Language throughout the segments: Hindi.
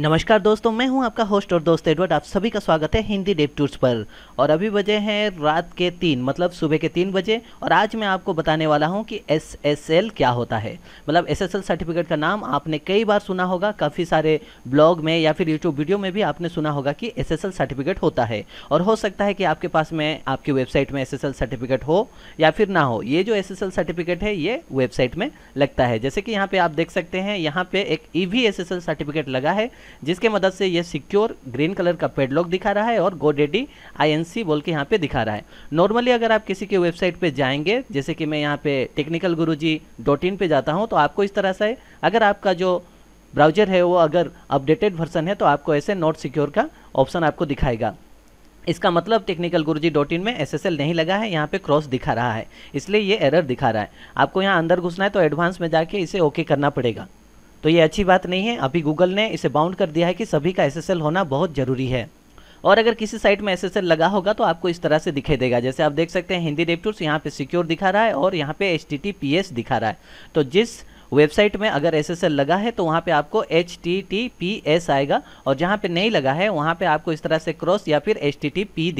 नमस्कार दोस्तों मैं हूं आपका होस्ट और दोस्त एडवर्ड आप सभी का स्वागत है हिंदी डेप टूर्स पर और अभी बजे हैं रात के तीन मतलब सुबह के तीन बजे और आज मैं आपको बताने वाला हूं कि एसएसएल क्या होता है मतलब एसएसएल सर्टिफिकेट का नाम आपने कई बार सुना होगा काफ़ी सारे ब्लॉग में या फिर यूट्यूब वीडियो में भी आपने सुना होगा कि एस सर्टिफिकेट होता है और हो सकता है कि आपके पास में आपकी वेबसाइट में एस सर्टिफिकेट हो या फिर ना हो ये जो एस सर्टिफिकेट है ये वेबसाइट में लगता है जैसे कि यहाँ पर आप देख सकते हैं यहाँ पर एक ई वी सर्टिफिकेट लगा है जिसके मदद से यह सिक्योर ग्रीन कलर का पेडलॉक दिखा रहा है और गो डेडी आई बोल के यहाँ पे दिखा रहा है नॉर्मली अगर आप किसी के वेबसाइट पे जाएंगे जैसे कि मैं यहाँ पे टेक्निकल गुरु जी डॉट इन पर जाता हूँ तो आपको इस तरह से अगर आपका जो ब्राउजर है वो अगर अपडेटेड वर्सन है तो आपको ऐसे नॉट सिक्योर का ऑप्शन आपको दिखाएगा इसका मतलब टेक्निकल जी डॉट इन में एस नहीं लगा है यहाँ पे क्रॉस दिखा रहा है इसलिए ये एरर दिखा रहा है आपको यहाँ अंदर घुसना है तो एडवांस में जाके इसे ओके करना पड़ेगा तो ये अच्छी बात नहीं है अभी गूगल ने इसे बाउंड कर दिया है कि सभी का एस होना बहुत ज़रूरी है और अगर किसी साइट में एस लगा होगा तो आपको इस तरह से दिखाई देगा जैसे आप देख सकते हैं हिंदी डेप्टूर्स यहाँ पे सिक्योर दिखा रहा है और यहाँ पे एच दिखा रहा है तो जिस वेबसाइट में अगर एस लगा है तो वहाँ पर आपको एच आएगा और जहाँ पर नहीं लगा है वहाँ पर आपको इस तरह से क्रॉस या फिर एच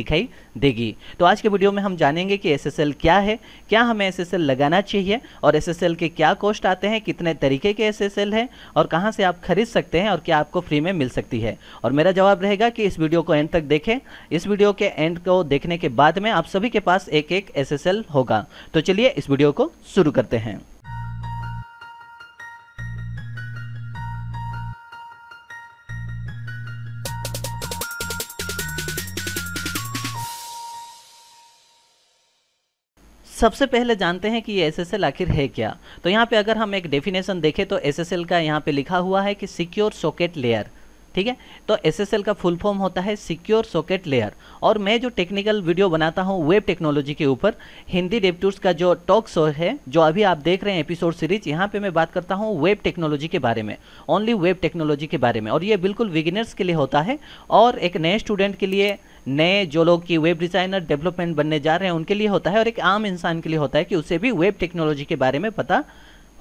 दिखाई देगी तो आज के वीडियो में हम जानेंगे कि एस क्या है क्या हमें एस लगाना चाहिए और एस के क्या कॉस्ट आते हैं कितने तरीके के एस हैं और कहाँ से आप खरीद सकते हैं और क्या आपको फ्री में मिल सकती है और मेरा जवाब रहेगा कि इस वीडियो को एंड तक देखें इस वीडियो के एंड को देखने के बाद में आप सभी के पास एक एक एस होगा तो चलिए इस वीडियो को शुरू करते हैं सबसे पहले जानते हैं कि ये एस आखिर है क्या तो यहाँ पे अगर हम एक डेफिनेशन देखें तो एस का यहाँ पे लिखा हुआ है कि सिक्योर सॉकेट लेयर ठीक है तो एस का फुल फॉर्म होता है सिक्योर सॉकेट लेयर और मैं जो टेक्निकल वीडियो बनाता हूँ वेब टेक्नोलॉजी के ऊपर हिंदी डेपटूर्स का जो टॉक शो है जो अभी आप देख रहे हैं एपिसोड सीरीज यहाँ पे मैं बात करता हूँ वेब टेक्नोलॉजी के बारे में ओनली वेब टेक्नोलॉजी के बारे में और ये बिल्कुल विगिनर्स के लिए होता है और एक नए स्टूडेंट के लिए नए जो लोग की वेब डिज़ाइनर डेवलपमेंट बनने जा रहे हैं उनके लिए होता है और एक आम इंसान के लिए होता है कि उसे भी वेब टेक्नोलॉजी के बारे में पता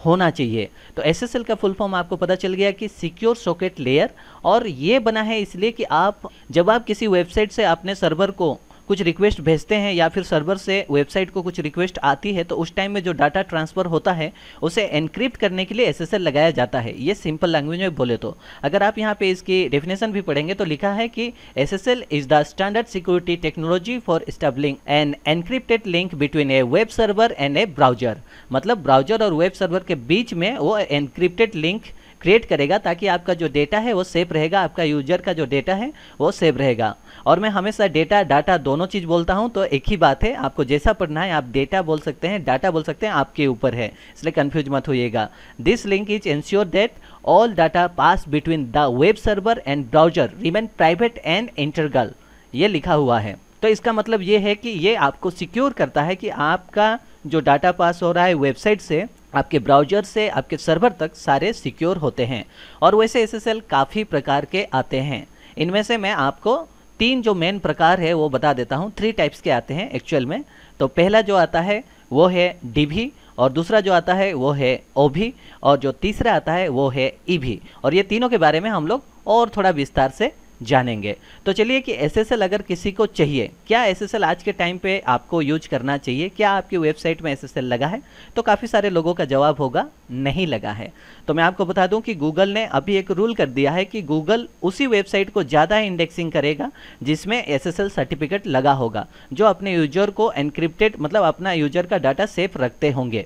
होना चाहिए तो एस का फुल फॉर्म आपको पता चल गया कि सिक्योर सॉकेट लेयर और ये बना है इसलिए कि आप जब आप किसी वेबसाइट से अपने सर्वर को कुछ रिक्वेस्ट भेजते हैं या फिर सर्वर से वेबसाइट को कुछ रिक्वेस्ट आती है तो उस टाइम में जो डाटा ट्रांसफ़र होता है उसे एनक्रिप्ट करने के लिए एस लगाया जाता है ये सिंपल लैंग्वेज में बोले तो अगर आप यहाँ पे इसकी डेफिनेशन भी पढ़ेंगे तो लिखा है कि S S L is the standard security technology for establishing an encrypted link between a web server and a browser मतलब ब्राउजर और वेब सर्वर के बीच में वो एनक्रिप्टेड लिंक क्रिएट करेगा ताकि आपका जो डेटा है वो सेफ रहेगा आपका यूजर का जो डेटा है वो सेफ रहेगा और मैं हमेशा डेटा डाटा दोनों चीज़ बोलता हूँ तो एक ही बात है आपको जैसा पढ़ना है आप डेटा बोल सकते हैं डाटा बोल सकते हैं आपके ऊपर है इसलिए कन्फ्यूज मत होइएगा this link is ensure that all data pass between the web server and browser remain private and integral ये लिखा हुआ है तो इसका मतलब ये है कि ये आपको सिक्योर करता है कि आपका जो डाटा पास हो रहा है वेबसाइट से आपके ब्राउजर से आपके सर्वर तक सारे सिक्योर होते हैं और वैसे एस काफ़ी प्रकार के आते हैं इनमें से मैं आपको तीन जो मेन प्रकार है वो बता देता हूँ थ्री टाइप्स के आते हैं एक्चुअल में तो पहला जो आता है वो है डी और दूसरा जो आता है वो है ओ भी और जो तीसरा आता है वो है ई e भी और ये तीनों के बारे में हम लोग और थोड़ा विस्तार से जानेंगे तो चलिए कि एस अगर किसी को चाहिए क्या एस आज के टाइम पे आपको यूज करना चाहिए क्या आपकी वेबसाइट में एस लगा है तो काफ़ी सारे लोगों का जवाब होगा नहीं लगा है तो मैं आपको बता दूं कि गूगल ने अभी एक रूल कर दिया है कि गूगल उसी वेबसाइट को ज़्यादा इंडेक्सिंग करेगा जिसमें एस सर्टिफिकेट लगा होगा जो अपने यूजर को एनक्रिप्टेड मतलब अपना यूजर का डाटा सेफ रखते होंगे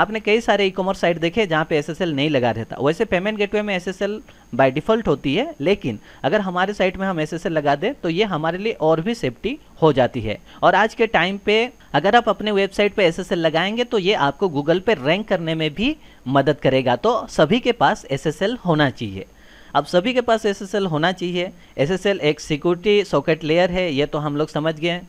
आपने कई सारे ई कॉमर्स साइट देखे जहाँ पे एसएसएल नहीं लगा रहता वैसे पेमेंट गेटवे में एसएसएल बाय डिफ़ॉल्ट होती है लेकिन अगर हमारे साइट में हम एसएसएल लगा दें तो ये हमारे लिए और भी सेफ्टी हो जाती है और आज के टाइम पे अगर आप अपने वेबसाइट पे एसएसएल लगाएंगे तो ये आपको गूगल पर रैंक करने में भी मदद करेगा तो सभी के पास एस होना चाहिए अब सभी के पास एस होना चाहिए एस एक सिक्योरिटी सॉकेट लेयर है ये तो हम लोग समझ गए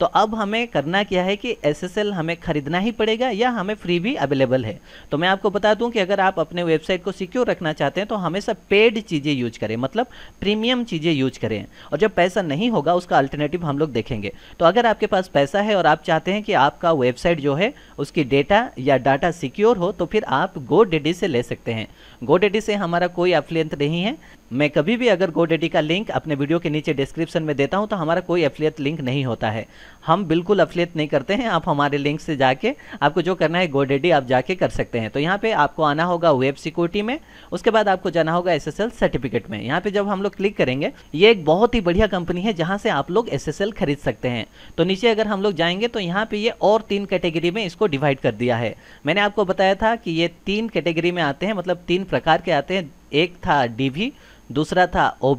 तो अब हमें करना क्या है कि एस हमें ख़रीदना ही पड़ेगा या हमें फ्री भी अवेलेबल है तो मैं आपको बता दूं कि अगर आप अपने वेबसाइट को सिक्योर रखना चाहते हैं तो हमेशा पेड चीज़ें यूज करें मतलब प्रीमियम चीज़ें यूज करें और जब पैसा नहीं होगा उसका अल्टरनेटिव हम लोग देखेंगे तो अगर आपके पास पैसा है और आप चाहते हैं कि आपका वेबसाइट जो है उसकी डेटा या डाटा सिक्योर हो तो फिर आप गो से ले सकते हैं गो से हमारा कोई अफ्लियंत नहीं है मैं कभी भी अगर गोडेडी का लिंक अपने वीडियो के नीचे डिस्क्रिप्शन में देता हूं तो हमारा कोई अफिलियत लिंक नहीं होता है हम बिल्कुल अफिलियत नहीं करते हैं आप हमारे लिंक से जाके आपको जो करना है गोडेडी आप जाके कर सकते हैं तो यहाँ पे आपको आना होगा वेब सिक्योरिटी में उसके बाद आपको जाना होगा एस सर्टिफिकेट में यहाँ पे जब हम लोग क्लिक करेंगे ये एक बहुत ही बढ़िया कंपनी है जहाँ से आप लोग एस खरीद सकते हैं तो नीचे अगर हम लोग जाएंगे तो यहाँ पे ये और तीन कैटेगरी में इसको डिवाइड कर दिया है मैंने आपको बताया था कि ये तीन कैटेगरी में आते हैं मतलब तीन प्रकार के आते हैं एक था डी दूसरा था ओ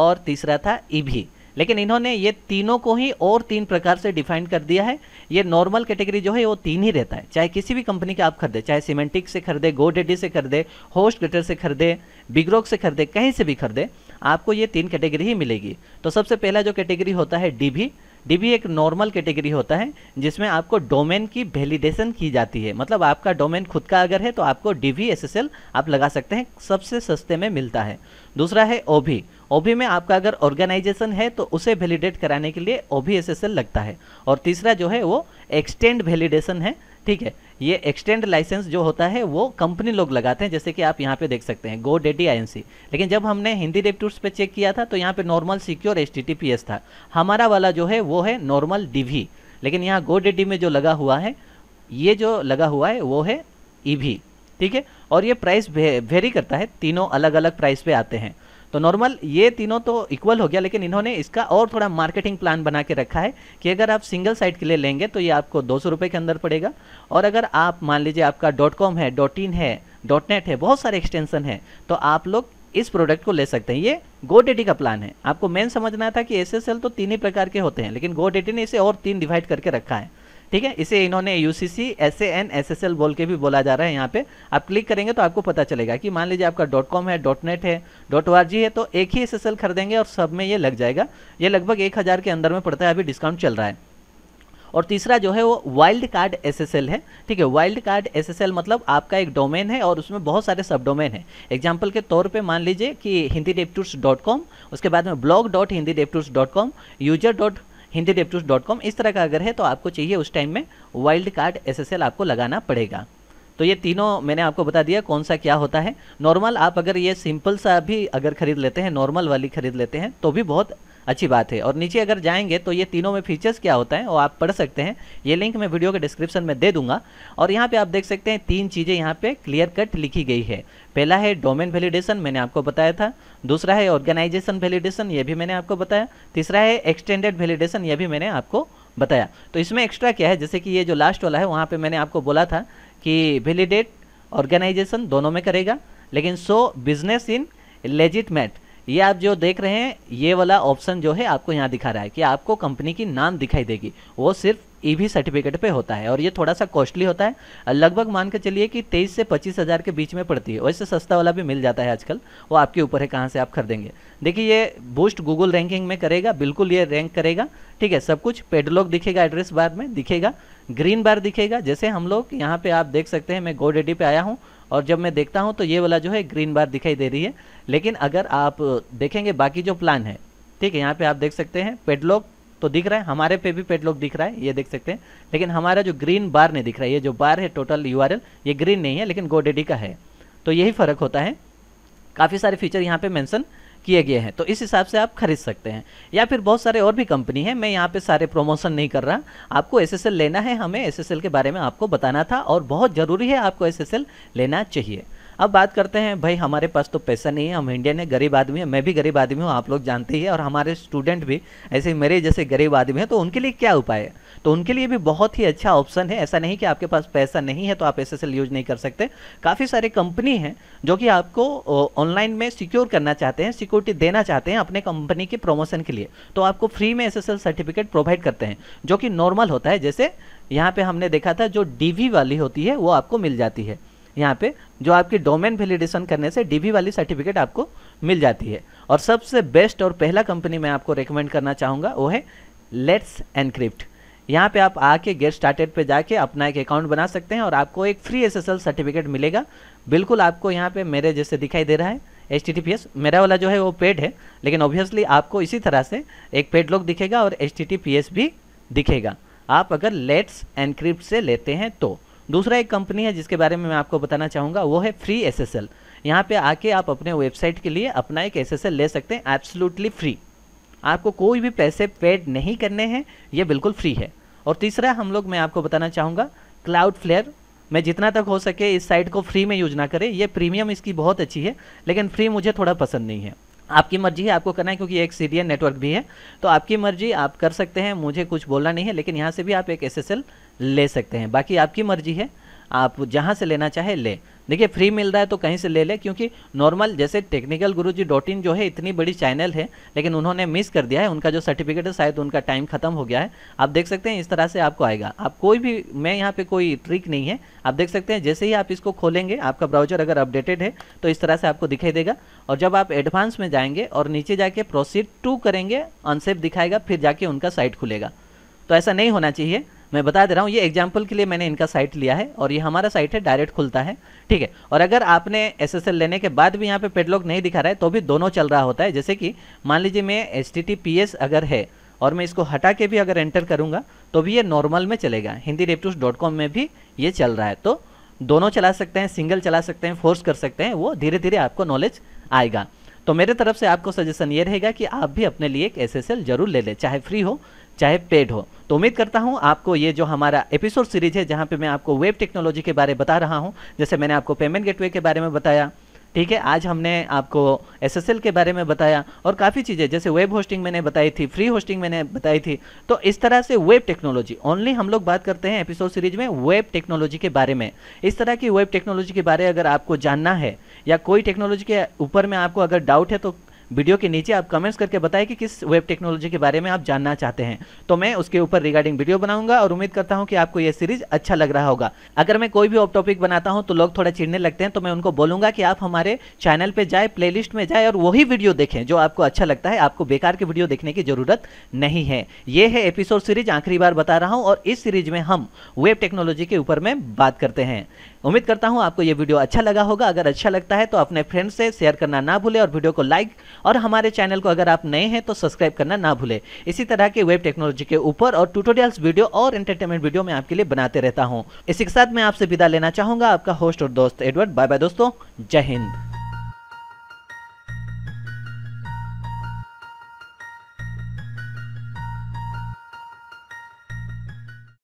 और तीसरा था ई e लेकिन इन्होंने ये तीनों को ही और तीन प्रकार से डिफाइन कर दिया है ये नॉर्मल कैटेगरी जो है वो तीन ही रहता है चाहे किसी भी कंपनी का आप खरीदे चाहे सीमेंटिक से खरीदे गोडेडी से खरीदे होस्ट गटर से खरीदे बिग्रोक से खरीदे कहीं से भी खरीदे आपको ये तीन कैटेगरी ही मिलेगी तो सबसे पहला जो कैटेगरी होता है डी डीबी एक नॉर्मल कैटेगरी होता है जिसमें आपको डोमेन की वैलिडेशन की जाती है मतलब आपका डोमेन खुद का अगर है तो आपको डीबी एसएसएल आप लगा सकते हैं सबसे सस्ते में मिलता है दूसरा है ओबी ओबी में आपका अगर ऑर्गेनाइजेशन है तो उसे वैलिडेट कराने के लिए ओबी एसएसएल लगता है और तीसरा जो है वो एक्सटेंड वैलिडेशन है ठीक है ये एक्सटेंड लाइसेंस जो होता है वो कंपनी लोग लगाते हैं जैसे कि आप यहाँ पे देख सकते हैं गो डेडी आई लेकिन जब हमने हिंदी डेप टूर्स पे चेक किया था तो यहाँ पे नॉर्मल सिक्योर एच था हमारा वाला जो है वो है नॉर्मल डी लेकिन यहाँ गो डेडी में जो लगा हुआ है ये जो लगा हुआ है वो है ई e ठीक है और ये प्राइस वेरी करता है तीनों अलग अलग प्राइस पे आते हैं तो नॉर्मल ये तीनों तो इक्वल हो गया लेकिन इन्होंने इसका और थोड़ा मार्केटिंग प्लान बना के रखा है कि अगर आप सिंगल साइट के लिए लेंगे तो ये आपको दो सौ के अंदर पड़ेगा और अगर आप मान लीजिए आपका डॉट कॉम है डॉट इन है डॉट नेट है बहुत सारे एक्सटेंशन है तो आप लोग इस प्रोडक्ट को ले सकते हैं ये डेटी का प्लान है आपको मेन समझना था कि एस तो तीन ही प्रकार के होते हैं लेकिन डेटी ने इसे और तीन डिवाइड करके रखा है ठीक है इसे इन्होंने U C C S A N S S L बोल के भी बोला जा रहा है यहाँ पे आप क्लिक करेंगे तो आपको पता चलेगा कि मान लीजिए आपका डॉट कॉम है डॉट नेट है डॉट ओ आर जी है तो एक ही एस एस एल खरीदेंगे और सब में ये लग जाएगा ये लगभग एक हज़ार के अंदर में पड़ता है अभी डिस्काउंट चल रहा है और तीसरा जो है वो वाइल्ड कार्ड एसएसएल है ठीक है वाइल्ड कार्ड एसएसएल मतलब आपका एक डोमेन है और उसमें बहुत सारे सब डोमेन है एग्जाम्पल के तौर पे मान लीजिए कि हिंदी डेप टूर्स डॉट कॉम उसके बाद में ब्लॉग डॉट हिंदी डेप टूर्स dot com user dot Hindi डेपटूस डॉट कॉम इस तरह का अगर है तो आपको चाहिए उस टाइम में वाइल्ड कार्ड एस आपको लगाना पड़ेगा तो ये तीनों मैंने आपको बता दिया कौन सा क्या होता है नॉर्मल आप अगर ये सिंपल सा भी अगर खरीद लेते हैं नॉर्मल वाली खरीद लेते हैं तो भी बहुत अच्छी बात है और नीचे अगर जाएंगे तो ये तीनों में फीचर्स क्या होता है वो आप पढ़ सकते हैं ये लिंक मैं वीडियो के डिस्क्रिप्शन में दे दूंगा और यहाँ पे आप देख सकते हैं तीन चीज़ें यहाँ पे क्लियर कट लिखी गई है पहला है डोमेन वैलिडेशन मैंने आपको बताया था दूसरा है ऑर्गेनाइजेशन वैलिडेशन ये भी मैंने आपको बताया तीसरा है एक्सटेंडेड वैलिडेशन ये भी मैंने आपको बताया तो इसमें एक्स्ट्रा क्या है जैसे कि ये जो लास्ट वाला है वहाँ पर मैंने आपको बोला था कि वैलिडेट ऑर्गेनाइजेशन दोनों में करेगा लेकिन सो बिजनेस इन लेजिटमेट ये आप जो देख रहे हैं ये वाला ऑप्शन जो है आपको यहाँ दिखा रहा है कि आपको कंपनी की नाम दिखाई देगी वो सिर्फ ईवी सर्टिफिकेट पे होता है और ये थोड़ा सा कॉस्टली होता है लगभग मान के चलिए कि तेईस से पच्चीस हज़ार के बीच में पड़ती है वैसे सस्ता वाला भी मिल जाता है आजकल वो आपके ऊपर है कहाँ से आप खरीदेंगे देखिए ये बूस्ट गूगल रैंकिंग में करेगा बिल्कुल ये रैंक करेगा ठीक है सब कुछ पेडलॉग दिखेगा एड्रेस बार में दिखेगा ग्रीन बार दिखेगा जैसे हम लोग यहाँ पे आप देख सकते हैं मैं गोडेडी पे आया हूँ और जब मैं देखता हूँ तो ये वाला जो है ग्रीन बार दिखाई दे रही है लेकिन अगर आप देखेंगे बाकी जो प्लान है ठीक है यहाँ पे आप देख सकते हैं पेडलॉक तो दिख रहा है हमारे पे भी पेडलॉक दिख रहा है ये देख सकते हैं लेकिन हमारा जो ग्रीन बार नहीं दिख रहा है ये जो बार है टोटल यू ये ग्रीन नहीं है लेकिन गोडेडी का है तो यही फ़र्क होता है काफ़ी सारे फीचर यहाँ पे मैंसन किए गए हैं तो इस हिसाब से आप खरीद सकते हैं या फिर बहुत सारे और भी कंपनी है मैं यहाँ पे सारे प्रमोशन नहीं कर रहा आपको एस लेना है हमें एस के बारे में आपको बताना था और बहुत ज़रूरी है आपको एस लेना चाहिए अब बात करते हैं भाई हमारे पास तो पैसा नहीं है हम इंडियन है गरीब आदमी है मैं भी गरीब आदमी हूँ आप लोग जानते ही है और हमारे स्टूडेंट भी ऐसे मेरे जैसे गरीब आदमी हैं तो उनके लिए क्या उपाय है तो उनके लिए भी बहुत ही अच्छा ऑप्शन है ऐसा नहीं कि आपके पास पैसा नहीं है तो आप एस एस यूज नहीं कर सकते काफ़ी सारे कंपनी हैं जो कि आपको ऑनलाइन में सिक्योर करना चाहते हैं सिक्योरिटी देना चाहते हैं अपने कंपनी के प्रमोशन के लिए तो आपको फ्री में एस सर्टिफिकेट प्रोवाइड करते हैं जो कि नॉर्मल होता है जैसे यहाँ पे हमने देखा था जो डीवी वाली होती है वो आपको मिल जाती है यहाँ पे जो आपकी डोमेन वैलिडेशन करने से डीबी वाली सर्टिफिकेट आपको मिल जाती है और सबसे बेस्ट और पहला कंपनी मैं आपको रिकमेंड करना चाहूँगा वो है लेट्स एनक्रिप्ट यहाँ पे आप आके गेट स्टार्टेड पे जाके अपना एक अकाउंट बना सकते हैं और आपको एक फ्री एसएसएल सर्टिफिकेट मिलेगा बिल्कुल आपको यहाँ पे मेरे जैसे दिखाई दे रहा है एच मेरा वाला जो है वो पेड है लेकिन ऑब्वियसली आपको इसी तरह से एक पेड लोग दिखेगा और एच भी दिखेगा आप अगर लेट्स एनक्रिप्ट से लेते हैं तो दूसरा एक कंपनी है जिसके बारे में मैं आपको बताना चाहूँगा वो है फ्री एस एस एल यहाँ पर आके आप अपने वेबसाइट के लिए अपना एक एस एस एल ले सकते हैं एब्सोलूटली फ्री आपको कोई भी पैसे पेड नहीं करने हैं ये बिल्कुल फ्री है और तीसरा हम लोग मैं आपको बताना चाहूँगा क्लाउड फ्लेयर मैं जितना तक हो सके इस साइट को फ्री में यूज ना करें ये प्रीमियम इसकी बहुत अच्छी है लेकिन फ्री मुझे थोड़ा पसंद नहीं है आपकी मर्जी है आपको करना है क्योंकि एक सीरियन नेटवर्क भी है तो आपकी मर्जी आप कर सकते हैं मुझे कुछ बोलना नहीं है लेकिन यहाँ से भी आप एक एस ले सकते हैं बाकी आपकी मर्जी है आप जहाँ से लेना चाहे ले देखिए फ्री मिल रहा है तो कहीं से ले ले क्योंकि नॉर्मल जैसे टेक्निकल गुरु जी डॉट इन जो है इतनी बड़ी चैनल है लेकिन उन्होंने मिस कर दिया है उनका जो सर्टिफिकेट है शायद उनका टाइम खत्म हो गया है आप देख सकते हैं इस तरह से आपको आएगा आप कोई भी मैं यहाँ पे कोई ट्रिक नहीं है आप देख सकते हैं जैसे ही आप इसको खोलेंगे आपका ब्राउजर अगर अपडेटेड है तो इस तरह से आपको दिखाई देगा और जब आप एडवांस में जाएंगे और नीचे जाके प्रोसीड टू करेंगे अनसेफ दिखाएगा फिर जाके उनका साइट खुलेगा तो ऐसा नहीं होना चाहिए मैं बता दे रहा हूँ ये एग्जाम्पल के लिए मैंने इनका साइट लिया है और ये हमारा साइट है डायरेक्ट खुलता है ठीक है और अगर आपने एस लेने के बाद भी यहाँ पे पेडलॉग नहीं दिखा रहा है तो भी दोनों चल रहा होता है जैसे कि मान लीजिए मैं एच अगर है और मैं इसको हटा के भी अगर एंटर करूँगा तो भी ये नॉर्मल में चलेगा हिंदी रेपटूस में भी ये चल रहा है तो दोनों चला सकते हैं सिंगल चला सकते हैं फोर्स कर सकते हैं वो धीरे धीरे आपको नॉलेज आएगा तो मेरे तरफ से आपको सजेशन ये रहेगा कि आप भी अपने लिए एक एस जरूर ले लें चाहे फ्री हो चाहे पेड हो तो उम्मीद करता हूँ आपको ये जो हमारा एपिसोड सीरीज है जहाँ पे मैं आपको वेब टेक्नोलॉजी के बारे में बता रहा हूँ जैसे मैंने आपको पेमेंट गेटवे के बारे में बताया ठीक है आज हमने आपको एस के बारे में बताया और काफ़ी चीज़ें जैसे वेब होस्टिंग मैंने बताई थी फ्री होस्टिंग मैंने बताई थी तो इस तरह से वेब टेक्नोलॉजी ओनली हम लोग बात करते हैं एपिसोड सीरीज में वेब टेक्नोलॉजी के बारे में इस तरह की वेब टेक्नोलॉजी के बारे अगर आपको जानना है या कोई टेक्नोलॉजी के ऊपर में आपको अगर डाउट है तो वीडियो के नीचे आप कमेंट्स करके बताएं कि किस वेब टेक्नोलॉजी के बारे में आप जानना चाहते हैं तो मैं उसके ऊपर रिगार्डिंग वीडियो बनाऊंगा और उम्मीद करता हूँ कि आपको यह सीरीज अच्छा लग रहा होगा अगर मैं कोई भी ऑफ टॉपिक बनाता हूँ तो लोग थोड़ा चिड़ने लगते हैं तो मैं उनको बोलूंगा कि आप हमारे चैनल पर जाए प्ले में जाए और वही वीडियो देखें जो आपको अच्छा लगता है आपको बेकार के वीडियो देखने की जरूरत नहीं है ये है एपिसोड सीरीज आखिरी बार बता रहा हूँ और इस सीरीज में हम वेब टेक्नोलॉजी के ऊपर में बात करते हैं उम्मीद करता हूँ आपको ये वीडियो अच्छा लगा होगा अगर अच्छा लगता है तो अपने फ्रेंड से शेयर करना ना भूले और वीडियो को लाइक और हमारे चैनल को अगर आप नए हैं तो सब्सक्राइब करना ना भूले इसी तरह के वेब टेक्नोलॉजी के ऊपर और ट्यूटोरियल्स वीडियो और एंटरटेनमेंट वीडियो मैं आपके लिए बनाते रहता हूँ इसी के साथ मैं आपसे विदा लेना चाहूंगा आपका होस्ट और दोस्त एडवर्ड बाय बाय दोस्तों जय हिंद